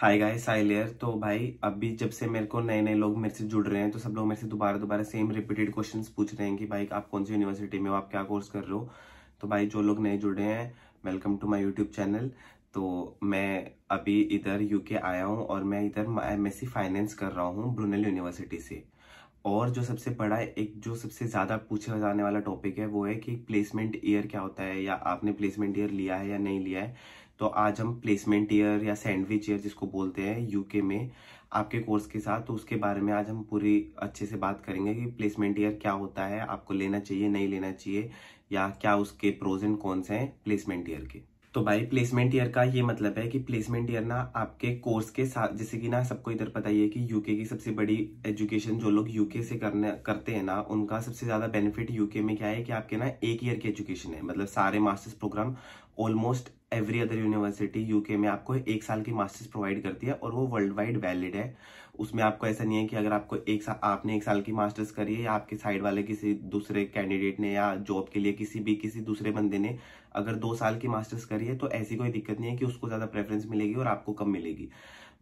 hi guys I layer तो भाई अभी जब से मेरे को नए नए लोग मेरे से जुड़ रहे हैं तो सब लोग मेरे से दोबारा दोबारा सेम रिपीटेड क्वेश्चंस पूछ रहे हैं कि भाई आप कौन सी यूनिवर्सिटी में हो आप क्या कोर्स कर रहे हो तो भाई जो लोग नए जुड़े हैं welcome to my YouTube channel तो मैं अभी इधर यूके आया हूँ और मैं इधर एम फाइनेंस कर रहा हूँ ब्रुनेल यूनिवर्सिटी से और जो सबसे बड़ा एक जो सबसे ज़्यादा पूछा जाने वाला टॉपिक है वो है कि प्लेसमेंट ईयर क्या होता है या आपने प्लेसमेंट ईयर लिया है या नहीं लिया है तो आज हम प्लेसमेंट ईयर या सैंडविच ईयर जिसको बोलते हैं यूके में आपके कोर्स के साथ तो उसके बारे में आज हम पूरी अच्छे से बात करेंगे कि प्लेसमेंट ईयर क्या होता है आपको लेना चाहिए नहीं लेना चाहिए या क्या उसके प्रोज एंड से हैं प्लेसमेंट ईयर के तो भाई प्लेसमेंट ईयर का ये मतलब है कि प्लेसमेंट ईयर ना आपके कोर्स के साथ जैसे कि ना सबको इधर पता ही है कि यूके की सबसे बड़ी एजुकेशन जो लोग यूके से करने करते हैं ना उनका सबसे ज्यादा बेनिफिट यूके में क्या है कि आपके ना एक ईयर की एजुकेशन है मतलब सारे masters programme almost every other university UK में आपको एक साल की मास्टर्स प्रोवाइड करती है और वो वर्ल्ड वाइड वैलिड है उसमें आपको ऐसा नहीं है कि अगर आपको एक साल आपने एक साल की मास्टर्स करी है या आपके साइड वाले किसी दूसरे कैंडिडेट ने या जॉब के लिए किसी भी किसी दूसरे बंदे ने अगर दो साल की मास्टर्स करी है तो ऐसी कोई दिक्कत नहीं है कि उसको ज़्यादा प्रेफरेंस मिलेगी और आपको कम मिलेगी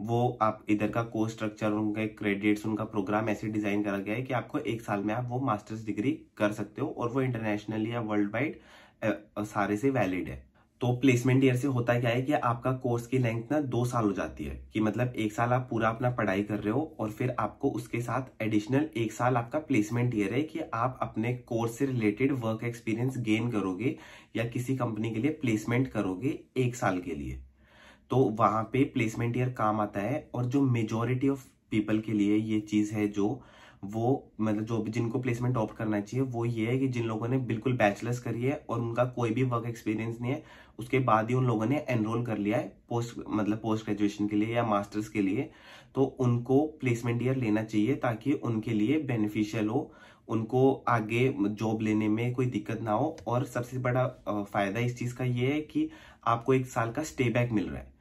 वो आप इधर का कोर्स स्ट्रक्चर उनके क्रेडिट्स उनका प्रोग्राम ऐसे डिजाइन करा गया है कि आपको एक साल में आप वो मास्टर्स डिग्री कर सकते हो और वो इंटरनेशनली या वर्ल्ड वाइड सारे से वैलिड है तो प्लेसमेंट ईयर से होता क्या है कि आपका कोर्स की लेंथ ना दो साल हो जाती है कि मतलब एक साल आप पूरा अपना पढ़ाई कर रहे हो और फिर आपको उसके साथ एडिशनल एक साल आपका प्लेसमेंट ईयर है कि आप अपने कोर्स से रिलेटेड वर्क एक्सपीरियंस गेन करोगे या किसी कंपनी के लिए प्लेसमेंट करोगे एक साल के लिए तो वहां पे प्लेसमेंट ईयर काम आता है और जो मेजोरिटी ऑफ पीपल के लिए ये चीज है जो वो मतलब जो भी जिनको प्लेसमेंट ऑप्ट करना चाहिए वो ये है कि जिन लोगों ने बिल्कुल बैचलर्स करी है और उनका कोई भी वर्क एक्सपीरियंस नहीं है उसके बाद ही उन लोगों ने एनरोल कर लिया है पोस्ट मतलब पोस्ट ग्रेजुएशन के लिए या मास्टर्स के लिए तो उनको प्लेसमेंट ईयर लेना चाहिए ताकि उनके लिए बेनिफिशियल हो उनको आगे जॉब लेने में कोई दिक्कत ना हो और सबसे बड़ा फायदा इस चीज़ का ये है कि आपको एक साल का स्टे बैक मिल रहा है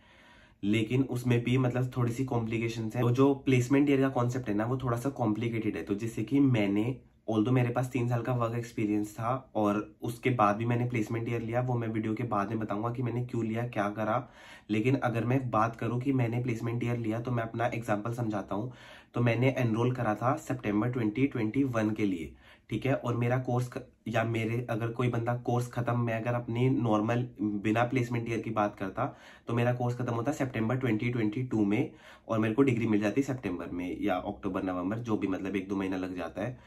लेकिन उसमें भी मतलब थोड़ी सी कॉम्प्लिकेशन है तो जो प्लेसमेंट ईयर का कॉन्सेप्ट है ना वो थोड़ा सा कॉम्प्लिकेटेड है तो जैसे कि मैंने ऑल मेरे पास तीन साल का वर्क एक्सपीरियंस था और उसके बाद भी मैंने प्लेसमेंट ईयर लिया वो मैं वीडियो के बाद में बताऊंगा कि मैंने क्यों लिया क्या करा लेकिन अगर मैं बात करूं कि मैंने प्लेसमेंट ईयर लिया तो मैं अपना एग्जाम्पल समझाता हूँ तो मैंने एनरोल करा था सेप्टेम्बर ट्वेंटी के लिए ठीक है और मेरा कोर्स या मेरे अगर कोई बंदा कोर्स खत्म मैं अगर अपनी नॉर्मल बिना प्लेसमेंट ईयर की बात करता तो मेरा कोर्स खत्म होता सितंबर 2022 में और मेरे को डिग्री मिल जाती सितंबर में या अक्टूबर नवंबर जो भी मतलब एक दो महीना लग जाता है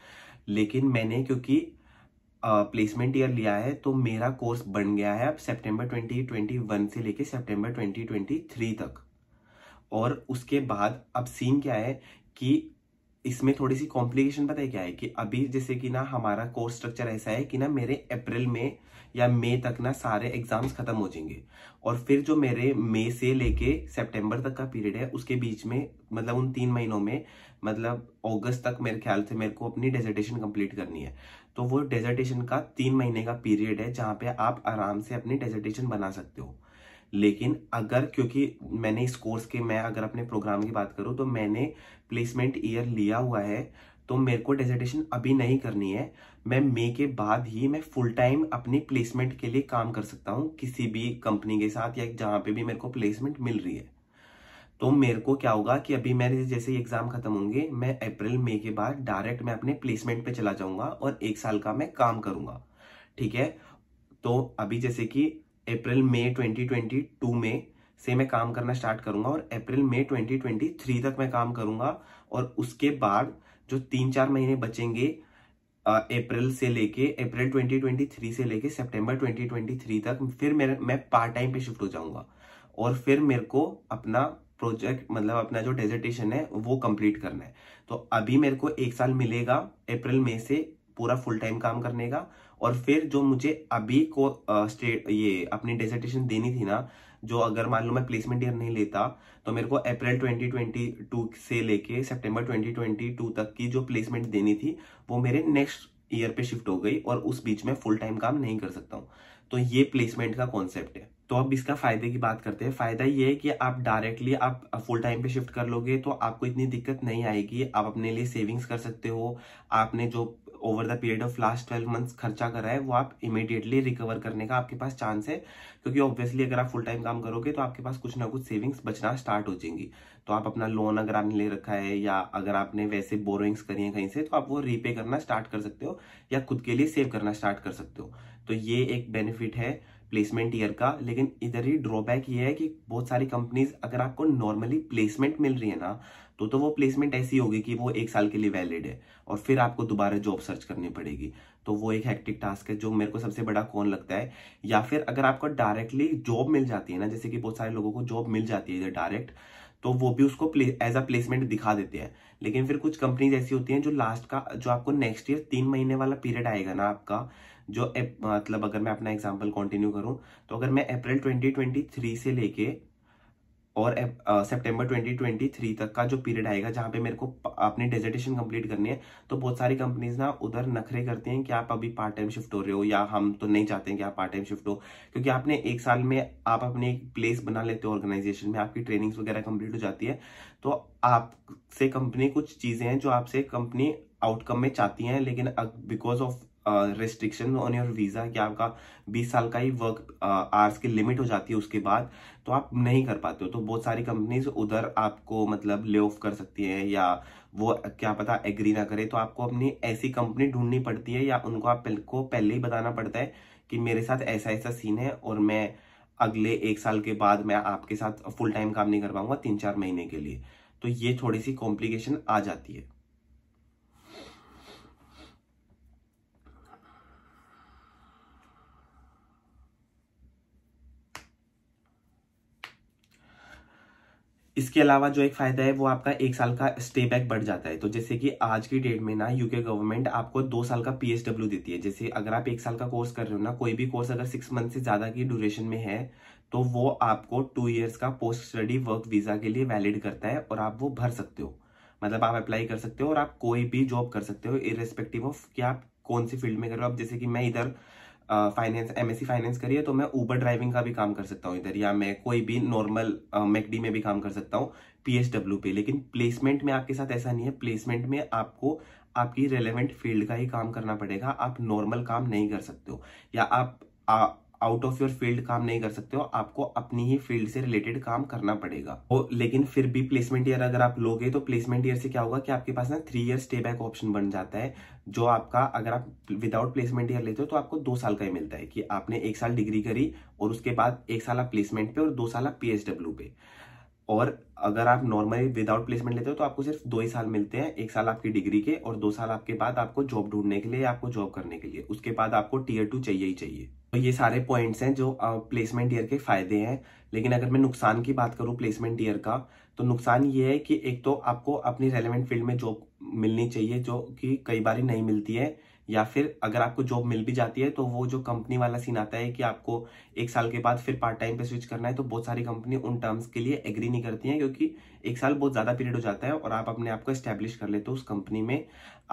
लेकिन मैंने क्योंकि प्लेसमेंट ईयर लिया है तो मेरा कोर्स बन गया है अब सितंबर 2021 से लेके सितंबर 2023 तक और उसके बाद अब सीन क्या है कि इसमें थोड़ी सी कॉम्प्लिकेशन पता है क्या है कि अभी जैसे कि ना हमारा कोर्स स्ट्रक्चर ऐसा है कि ना मेरे अप्रैल में या मई तक ना सारे एग्जाम्स खत्म हो जाएंगे और फिर जो मेरे मई से लेके सितंबर तक का पीरियड है उसके बीच में मतलब उन तीन महीनों में मतलब अगस्त तक मेरे ख्याल से मेरे को अपनी डेजर्टेशन कंप्लीट करनी है तो वो डेजर्टेशन का तीन महीने का पीरियड है जहाँ पे आप आराम से अपनी डेजर्टेशन बना सकते हो लेकिन अगर क्योंकि मैंने इस कोर्स के मैं अगर अपने प्रोग्राम की बात करूँ तो मैंने प्लेसमेंट ईयर लिया हुआ है तो मेरे को डेजिटेशन अभी नहीं करनी है मैं मई के बाद ही मैं फुल टाइम अपनी प्लेसमेंट के लिए काम कर सकता हूँ किसी भी कंपनी के साथ या जहाँ पे भी मेरे को प्लेसमेंट मिल रही है तो मेरे को क्या होगा कि अभी मेरे जैसे एग्जाम खत्म होंगे मैं अप्रैल मई के बाद डायरेक्ट मैं अपने प्लेसमेंट पे चला जाऊंगा और एक साल का मैं काम करूंगा ठीक है तो अभी जैसे कि अप्रैल मई 2022 में से मैं काम करना स्टार्ट करूंगा और अप्रैल मई 2023 तक मैं काम करूंगा और उसके बाद जो तीन चार महीने बचेंगे अप्रैल से लेके अप्रैल 2023 से लेके सितंबर 2023 तक फिर मेरे मैं पार्ट टाइम पे शिफ्ट हो जाऊंगा और फिर मेरे को अपना प्रोजेक्ट मतलब अपना जो डेजर्टेशन है वो कंप्लीट करना है तो अभी मेरे को एक साल मिलेगा अप्रैल मई से पूरा फुल टाइम काम करने का और फिर जो मुझे अभी को स्टेट ये अपनी डेजर्टेशन देनी थी ना जो अगर मान लो मैं प्लेसमेंट ईयर नहीं लेता तो मेरे को अप्रैल 2022 से लेके सितंबर 2022 तक की जो प्लेसमेंट देनी थी वो मेरे नेक्स्ट ईयर पे शिफ्ट हो गई और उस बीच में फुल टाइम काम नहीं कर सकता हूँ तो ये प्लेसमेंट का कॉन्सेप्ट है तो अब इसका फायदे की बात करते हैं फायदा ये है कि आप डायरेक्टली आप फुल टाइम पे शिफ्ट कर लोगे तो आपको इतनी दिक्कत नहीं आएगी आप अपने लिए सेविंग्स कर सकते हो आपने जो over the period of last twelve months खर्चा रहा है वो आप इमीडिएटली रिकवर करने का आपके पास चांस है क्योंकि ऑब्वियसली अगर आप फुल टाइम काम करोगे तो आपके पास कुछ ना कुछ सेविंग्स बचना स्टार्ट हो जाएंगी तो आप अपना लोन अगर आपने ले रखा है या अगर आपने वैसे बोरोइंग्स करी है कहीं से तो आप वो रीपे करना स्टार्ट कर सकते हो या खुद के लिए सेव करना स्टार्ट कर सकते हो तो ये एक बेनिफिट है प्लेसमेंट ईयर का लेकिन इधर ही ड्रॉबैक ये है कि बहुत सारी कंपनीज अगर आपको नॉर्मली प्लेसमेंट मिल रही है ना तो तो वो प्लेसमेंट ऐसी होगी कि वो एक साल के लिए वैलिड है और फिर आपको दोबारा जॉब सर्च करनी पड़ेगी तो वो एक हेक्टिक टास्क है जो मेरे को सबसे बड़ा कौन लगता है या फिर अगर आपको डायरेक्टली जॉब मिल जाती है ना जैसे कि बहुत सारे लोगों को जॉब मिल जाती है इधर डायरेक्ट तो वो भी उसको एज अ प्लेसमेंट दिखा देते हैं लेकिन फिर कुछ कंपनीज ऐसी होती हैं जो लास्ट का जो आपको नेक्स्ट ईयर तीन महीने वाला पीरियड आएगा ना आपका जो मतलब अगर मैं अपना एग्जाम्पल कंटिन्यू करूं तो अगर मैं अप्रैल 2023 से लेके और सितंबर 2023 तक का जो पीरियड आएगा जहाँ पे मेरे को अपनी डेजर्टेशन कंप्लीट करनी है तो बहुत सारी कंपनीज ना उधर नखरे करती हैं कि आप अभी पार्ट टाइम शिफ्ट हो रहे हो या हम तो नहीं चाहते हैं कि आप पार्ट टाइम शिफ्ट हो क्योंकि आपने एक साल में आप अपने एक प्लेस बना लेते हो ऑर्गेनाइजेशन में आपकी ट्रेनिंग वगैरह कंप्लीट हो जाती है तो आपसे कंपनी कुछ चीज़ें हैं जो आपसे कंपनी आउटकम में चाहती हैं लेकिन because of restriction on your visa कि आपका 20 साल का ही वर्क आवर्स की लिमिट हो जाती है उसके बाद तो आप नहीं कर पाते हो तो बहुत सारी कंपनीज उधर आपको मतलब ले ऑफ कर सकती है या वो क्या पता एग्री ना करे तो आपको अपनी ऐसी कंपनी ढूंढनी पड़ती है या उनको आपको पहले ही बताना पड़ता है कि मेरे साथ ऐसा ऐसा सीन है और मैं अगले एक साल के बाद मैं आपके साथ फुल टाइम काम नहीं कर पाऊंगा तीन चार महीने के लिए तो ये थोड़ी सी कॉम्प्लिकेशन आ जाती है इसके अलावा जो एक फायदा है वो आपका एक साल का स्टे बैक बढ़ जाता है तो जैसे कि आज की डेट में ना यूके गवर्नमेंट आपको दो साल का पीएसडब्ल्यू देती है जैसे अगर आप एक साल का कोर्स कर रहे हो ना कोई भी कोर्स अगर सिक्स मंथ से ज्यादा की ड्यूरेशन में है तो वो आपको टू ईयर्स का पोस्ट स्टडी वर्क वीजा के लिए वैलिड करता है और आप वो भर सकते हो मतलब आप अप्लाई कर सकते हो और आप कोई भी जॉब कर सकते हो इरेस्पेक्टिव ऑफ कि आप कौन सी फील्ड में कर रहे हो आप जैसे कि मैं इधर फाइनेंस एम फाइनेंस करी है तो मैं ऊबर ड्राइविंग का भी काम कर सकता हूँ इधर या मैं कोई भी नॉर्मल मैकडी में भी काम कर सकता हूँ पीएचडब्ल्यू पे लेकिन प्लेसमेंट में आपके साथ ऐसा नहीं है प्लेसमेंट में आपको आपकी रेलेवेंट फील्ड का ही काम करना पड़ेगा आप नॉर्मल काम नहीं कर सकते हो या आप आउट ऑफ योर फील्ड काम नहीं कर सकते हो आपको अपनी ही फील्ड से रिलेटेड काम करना पड़ेगा और लेकिन फिर भी प्लेसमेंट ईयर अगर आप लोगे तो प्लेसमेंट ईयर से क्या होगा कि आपके पास ना three year stay back option बन जाता है जो आपका अगर आप विदाउट प्लेसमेंट ईयर लेते हो तो आपको दो साल का ही मिलता है कि आपने एक साल डिग्री करी और उसके बाद एक साल आप प्लेसमेंट पे और दो साल आप पीएचडब्ल्यू पे और अगर आप नॉर्मली विदाउट प्लेसमेंट लेते हो तो आपको सिर्फ दो ही साल मिलते हैं एक साल आपकी डिग्री के और दो साल आपके बाद आपको जॉब ढूंढने के लिए आपको जॉब करने के लिए उसके बाद आपको टीयर टू चाहिए ही चाहिए तो ये सारे पॉइंट्स हैं जो प्लेसमेंट ईयर के फायदे हैं लेकिन अगर मैं नुकसान की बात करूँ प्लेसमेंट ईयर का तो नुकसान ये है कि एक तो आपको अपनी रेलिवेंट फील्ड में जॉब मिलनी चाहिए जो कि कई बार नहीं मिलती है या फिर अगर आपको जॉब मिल भी जाती है तो वो जो कंपनी वाला सीन आता है कि आपको एक साल के बाद फिर पार्ट टाइम पे स्विच करना है तो बहुत सारी कंपनी उन टर्म्स के लिए एग्री नहीं करती हैं क्योंकि एक साल बहुत ज़्यादा पीरियड हो जाता है और आप अपने आप को इस्टेब्लिश कर लेते हो उस कंपनी में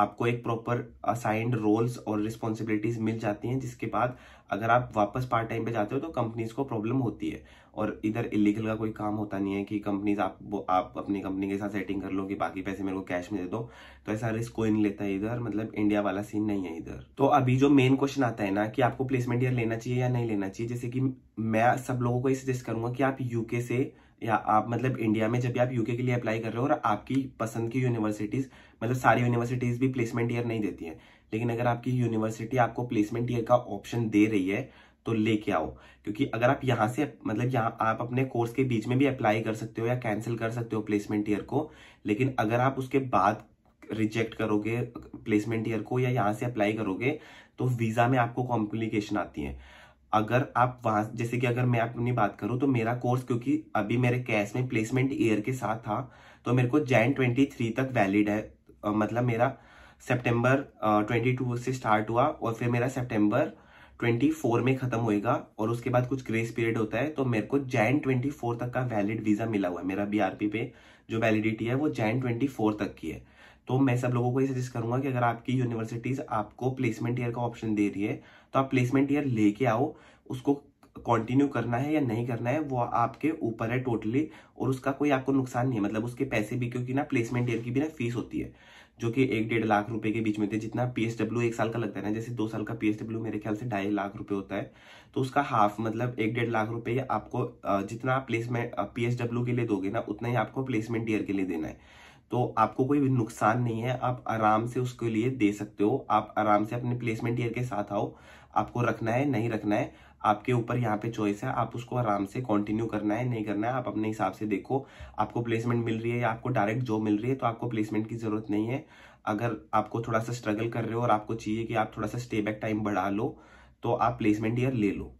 आपको एक प्रॉपर असाइंड रोल्स और रिस्पॉन्सिबिलिटीज मिल जाती हैं जिसके बाद अगर आप वापस पार्ट टाइम पे जाते हो तो कंपनीज को प्रॉब्लम होती है और इधर इलीगल का कोई काम होता नहीं है कि कंपनीज आप आप अपनी कंपनी के साथ सेटिंग कर लो कि बाकी पैसे मेरे को कैश में दे दो तो ऐसा रिस्क कोई नहीं लेता है इधर मतलब इंडिया वाला सीन नहीं है इधर तो अभी जो मेन क्वेश्चन आता है ना कि आपको प्लेसमेंट ईयर लेना चाहिए या नहीं लेना चाहिए जैसे कि मैं सब लोगों को ये सजेस्ट करूंगा कि आप यूके से या आप मतलब इंडिया में जब भी आप यूके के लिए अप्लाई कर रहे हो और आपकी पसंद की यूनिवर्सिटीज मतलब सारी यूनिवर्सिटीज भी प्लेसमेंट ईयर नहीं देती है लेकिन अगर आपकी यूनिवर्सिटी आपको प्लेसमेंट ईयर का ऑप्शन दे रही है तो लेके आओ क्योंकि अगर आप यहां से मतलब यहां आप अपने कोर्स के बीच में भी अप्लाई कर सकते हो या कैंसिल कर सकते हो प्लेसमेंट ईयर को लेकिन अगर आप उसके बाद रिजेक्ट करोगे प्लेसमेंट ईयर को या यहां से अप्लाई करोगे तो वीजा में आपको कॉम्प्लिकेशन आती है अगर आप वहां जैसे कि अगर मैं अपनी बात करूं तो मेरा कोर्स क्योंकि अभी मेरे कैश में प्लेसमेंट ईयर के साथ था तो मेरे को जैन ट्वेंटी तक वैलिड है मतलब मेरा ट्वेंटी टू से स्टार्ट हुआ और फिर मेरा ट्वेंटी फोर में ख़त्म होएगा और उसके बाद कुछ ग्रेस पीरियड होता है तो मेरे को जैन ट्वेंटी फोर तक का वैलिड वीज़ा मिला हुआ है मेरा बीआरपी पे जो वैलिडिटी है वो जैन ट्वेंटी फोर तक की है तो मैं सब लोगों को ये सजेस्ट करूंगा कि अगर आपकी यूनिवर्सिटीज़ आपको प्लेसमेंट ईयर का ऑप्शन दे रही है तो आप प्लेसमेंट ईयर लेके आओ उसको कंटिन्यू करना है या नहीं करना है वो आपके ऊपर है टोटली और उसका कोई आपको नुकसान नहीं है मतलब उसके पैसे भी क्योंकि ना प्लेसमेंट ईयर की भी ना फीस होती है जो कि एक डेढ़ लाख रुपए के बीच में थे जितना पीएसडब्ल्यू एक साल का लगता है ना जैसे दो साल का पीएसडब्ल्यू मेरे ख्याल से ढाई लाख रुपए होता है तो उसका हाफ मतलब एक डेढ़ लाख रुपए आपको जितना आप प्लेसमेंट पीएसडब्ल्यू के लिए दोगे ना उतना ही आपको प्लेसमेंट ईयर के लिए देना है तो आपको कोई नुकसान नहीं है आप आराम से उसके लिए दे सकते हो आप आराम से अपने प्लेसमेंट ईयर के साथ आओ आपको रखना है नहीं रखना है आपके ऊपर यहाँ पे चॉइस है आप उसको आराम से कंटिन्यू करना है नहीं करना है आप अपने हिसाब से देखो आपको प्लेसमेंट मिल रही है या आपको डायरेक्ट जॉब मिल रही है तो आपको प्लेसमेंट की जरूरत नहीं है अगर आपको थोड़ा सा स्ट्रगल कर रहे हो और आपको चाहिए कि आप थोड़ा सा स्टे बैक टाइम बढ़ा लो तो आप प्लेसमेंट ईयर ले लो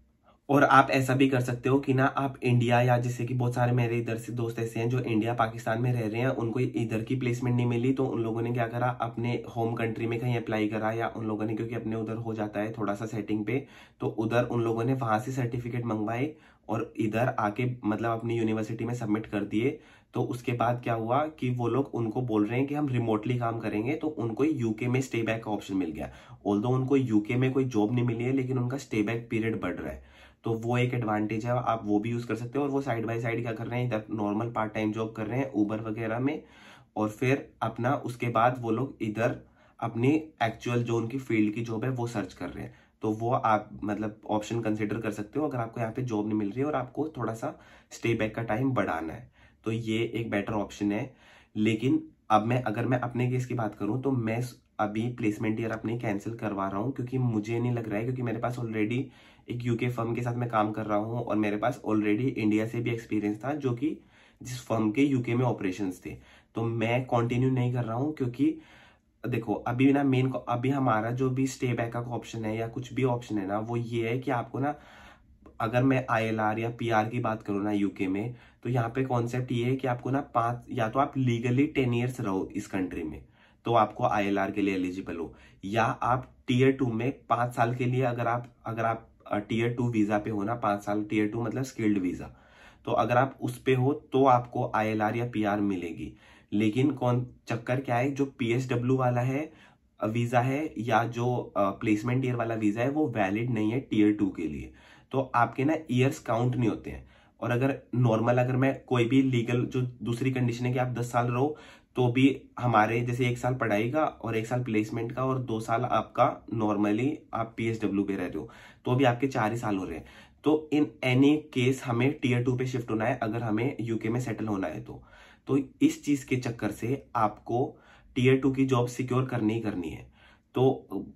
और आप ऐसा भी कर सकते हो कि ना आप इंडिया या जैसे कि बहुत सारे मेरे इधर से दोस्त ऐसे हैं जो इंडिया पाकिस्तान में रह रहे हैं उनको इधर की प्लेसमेंट नहीं मिली तो उन लोगों ने क्या करा अपने होम कंट्री में कहीं अप्लाई करा या उन लोगों ने क्योंकि अपने उधर हो जाता है थोड़ा सा सेटिंग पे तो उधर उन लोगों ने वहां से सर्टिफिकेट मंगवाए और इधर आके मतलब अपनी यूनिवर्सिटी में सबमिट कर दिए तो उसके बाद क्या हुआ कि वो लोग उनको बोल रहे हैं कि हम रिमोटली काम करेंगे तो उनको यूके में स्टे बैक का ऑप्शन मिल गया ऑल उनको यूके में कोई जॉब नहीं मिली है लेकिन उनका स्टे बैक पीरियड बढ़ रहा है तो वो एक एडवांटेज है आप वो भी यूज़ कर सकते हो और वो साइड बाय साइड क्या कर रहे हैं इधर नॉर्मल पार्ट टाइम जॉब कर रहे हैं ऊबर वगैरह में और फिर अपना उसके बाद वो लोग इधर अपनी एक्चुअल जो उनकी फील्ड की जॉब है वो सर्च कर रहे हैं तो वो आप मतलब ऑप्शन कंसिडर कर सकते हो अगर आपको यहाँ पे जॉब नहीं मिल रही है और आपको थोड़ा सा स्टे बैक का टाइम बढ़ाना है तो ये एक बेटर ऑप्शन है लेकिन अब मैं अगर मैं अपने केस की बात करूँ तो मैं अभी प्लेसमेंट ईयर अपनी कैंसिल करवा रहा हूँ क्योंकि मुझे नहीं लग रहा है क्योंकि मेरे पास ऑलरेडी एक यूके फर्म के साथ मैं काम कर रहा हूँ और मेरे पास ऑलरेडी इंडिया से भी एक्सपीरियंस था जो कि जिस फर्म के यूके में ऑपरेशन थे तो मैं कंटिन्यू नहीं कर रहा हूँ क्योंकि देखो अभी ना मेन अभी हमारा जो भी स्टे बैक का ऑप्शन है या कुछ भी ऑप्शन है ना वो ये है कि आपको ना अगर मैं आई या पी की बात करूँ ना यूके में तो यहाँ पे कॉन्सेप्ट ये है कि आपको ना पाँच या तो आप लीगली टेन ईयर्स रहो इस कंट्री में तो आपको आई के लिए एलिजिबल हो या आप टीयर टू में पाँच साल के लिए अगर आप अगर आप टीयर टू वीज़ा पे होना पांच साल टीयर टू मतलब स्किल्ड वीज़ा तो अगर आप उस पे हो तो आपको आईएलआर या पीआर मिलेगी लेकिन कौन चक्कर क्या है जो पीएसडब्ल्यू वाला है वीज़ा है या जो प्लेसमेंट ईयर वाला वीज़ा है वो वैलिड नहीं है टीयर टू के लिए तो आपके ना ईयर्स काउंट नहीं होते हैं और अगर नॉर्मल अगर मैं कोई भी लीगल जो दूसरी कंडीशन है कि आप 10 साल रहो तो अभी हमारे जैसे एक साल पढ़ाई का और एक साल प्लेसमेंट का और दो साल आपका नॉर्मली आप डब्ल्यू पे रह रहे हो तो अभी आपके चार ही साल हो रहे हैं तो इन एनी केस हमें टीयर टू पे शिफ्ट होना है अगर हमें यूके में सेटल होना है तो तो इस चीज के चक्कर से आपको टीयर टू की जॉब सिक्योर करनी ही करनी है तो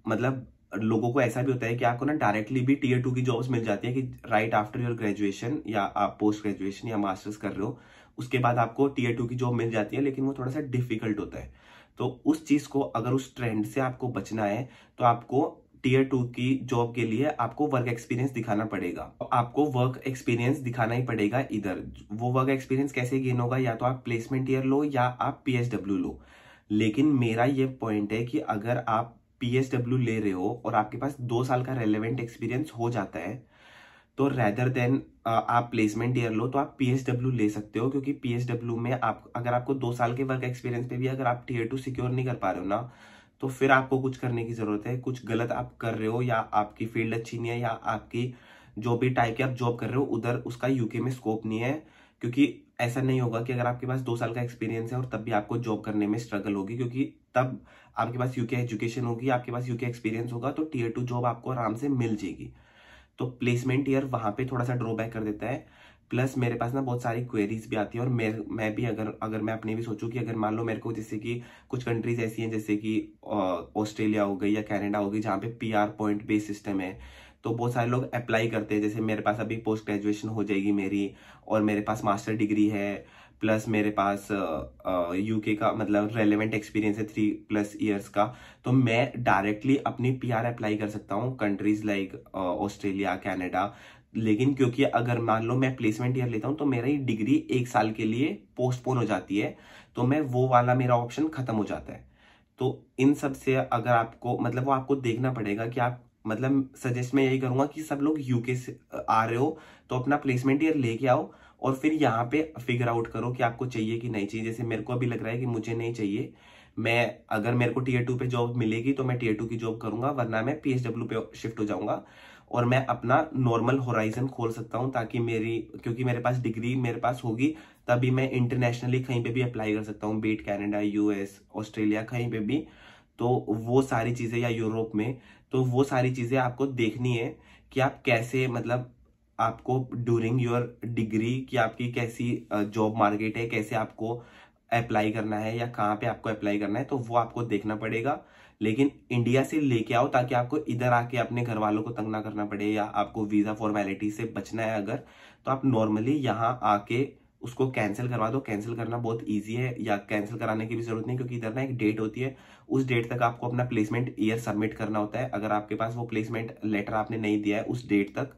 मतलब लोगों को ऐसा भी होता है कि आपको ना डायरेक्टली भी टीयर टू की जॉब्स मिल जाती है कि राइट आफ्टर योर ग्रेजुएशन या आप पोस्ट ग्रेजुएशन या मास्टर्स कर रहे हो उसके बाद आपको टीयर टू की जॉब मिल जाती है लेकिन वो थोड़ा सा डिफिकल्ट होता है तो उस चीज को अगर उस ट्रेंड से आपको बचना है तो आपको टीयर टू की जॉब के लिए आपको वर्क एक्सपीरियंस दिखाना पड़ेगा आपको वर्क एक्सपीरियंस दिखाना ही पड़ेगा इधर वो वर्क एक्सपीरियंस कैसे गेन होगा या तो आप प्लेसमेंट ईयर लो या आप पीएचडब्ल्यू लो लेकिन मेरा ये पॉइंट है कि अगर आप पीएचडब्ल्यू ले रहे हो और आपके पास दो साल का रेलिवेंट एक्सपीरियंस हो जाता है तो रेदर देन uh, आप प्लेसमेंट ईयर लो तो आप पीएसडब्ल्यू ले सकते हो क्योंकि पीएसडब्ल्यू में आप अगर आपको दो साल के वर्क एक्सपीरियंस पे भी अगर आप टीयर टू सिक्योर नहीं कर पा रहे हो ना तो फिर आपको कुछ करने की जरूरत है कुछ गलत आप कर रहे हो या आपकी फील्ड अच्छी नहीं है या आपकी जो भी टाइप की आप जॉब कर रहे हो उधर उसका यूके में स्कोप नहीं है क्योंकि ऐसा नहीं होगा कि अगर आपके पास दो साल का एक्सपीरियंस है और तब भी आपको जॉब करने में स्ट्रगल होगी क्योंकि तब आपके पास यूके एजुकेशन होगी आपके पास यूके एक्सपीरियंस होगा तो टीयर टू जॉब आपको आराम से मिल जाएगी तो प्लेसमेंट ईयर वहाँ पे थोड़ा सा ड्रॉबैक कर देता है प्लस मेरे पास ना बहुत सारी क्वेरीज भी आती है और मैं मैं भी अगर अगर मैं अपने भी सोचूं कि अगर मान लो मेरे को जैसे कि कुछ कंट्रीज ऐसी हैं जैसे कि ऑस्ट्रेलिया हो गई या कनाडा हो गई जहाँ पे पीआर पॉइंट बेस्ड सिस्टम है तो बहुत सारे लोग अप्लाई करते हैं जैसे मेरे पास अभी पोस्ट ग्रेजुएशन हो जाएगी मेरी और मेरे पास मास्टर डिग्री है प्लस मेरे पास यूके का मतलब रेलेवेंट एक्सपीरियंस है थ्री प्लस ईयर्स का तो मैं डायरेक्टली अपनी पीआर अप्लाई कर सकता हूँ कंट्रीज लाइक ऑस्ट्रेलिया कनाडा लेकिन क्योंकि अगर मान लो मैं प्लेसमेंट ईयर लेता हूँ तो मेरी डिग्री एक साल के लिए पोस्टपोन हो जाती है तो मैं वो वाला मेरा ऑप्शन खत्म हो जाता है तो इन सब से अगर आपको मतलब वो आपको देखना पड़ेगा कि आप मतलब सजेस्ट मैं यही करूंगा कि सब लोग यूके से आ रहे हो तो अपना प्लेसमेंट ईयर लेके आओ और फिर यहाँ पे फिगर आउट करो कि आपको चाहिए कि नहीं चाहिए जैसे मेरे को अभी लग रहा है कि मुझे नहीं चाहिए मैं अगर मेरे को टीयर टू पे जॉब मिलेगी तो मैं टीयर टू की जॉब करूंगा वरना मैं पी पे शिफ्ट हो जाऊंगा और मैं अपना नॉर्मल होराइजन खोल सकता हूँ ताकि मेरी क्योंकि मेरे पास डिग्री मेरे पास होगी तभी मैं इंटरनेशनली कहीं पे भी अप्लाई कर सकता हूँ बीट कैनेडा यूएस ऑस्ट्रेलिया कहीं पे भी तो वो सारी चीज़ें या यूरोप में तो वो सारी चीज़ें आपको देखनी है कि आप कैसे मतलब आपको ड्यूरिंग योर डिग्री कि आपकी कैसी जॉब मार्केट है कैसे आपको अप्लाई करना है या कहाँ पे आपको अप्लाई करना है तो वो आपको देखना पड़ेगा लेकिन इंडिया से लेके आओ ताकि आपको इधर आके अपने घर वालों को तंग ना करना पड़े या आपको वीज़ा फॉर्मेलिटी से बचना है अगर तो आप नॉर्मली यहाँ आके उसको कैंसिल करवा दो कैंसिल करना बहुत ईजी है या कैंसिल कराने की भी जरूरत नहीं क्योंकि इधर ना एक डेट होती है उस डेट तक आपको अपना प्लेसमेंट ईयर सबमिट करना होता है अगर आपके पास वो प्लेसमेंट लेटर आपने नहीं दिया है उस डेट तक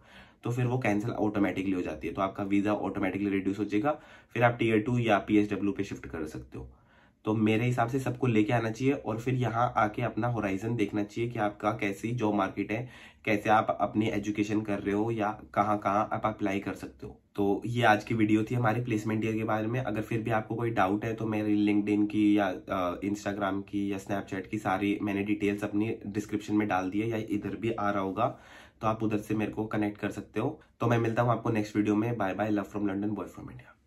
तो फिर वो कैंसिल ऑटोमेटिकली हो जाती है तो आपका वीज़ा ऑटोमेटिकली रिड्यूस हो जाएगा फिर आप टीयर टू या पी पे शिफ्ट कर सकते हो तो मेरे हिसाब से सबको लेके आना चाहिए और फिर यहाँ आके अपना होराइजन देखना चाहिए कि आपका कैसी जॉब मार्केट है कैसे आप अपनी एजुकेशन कर रहे हो या कहाँ कहाँ आप अप्लाई कर सकते हो तो ये आज की वीडियो थी हमारी प्लेसमेंट ईयर के बारे में अगर फिर भी आपको कोई डाउट है तो मेरी लिंकड की या इंस्टाग्राम की या स्नैपचैट की सारी मैंने डिटेल्स अपनी डिस्क्रिप्शन में डाल दी है या इधर भी आ रहा होगा तो आप उधर से मेरे को कनेक्ट कर सकते हो तो मैं मिलता हूँ आपको नेक्स्ट वीडियो में bye bye love from London boy from India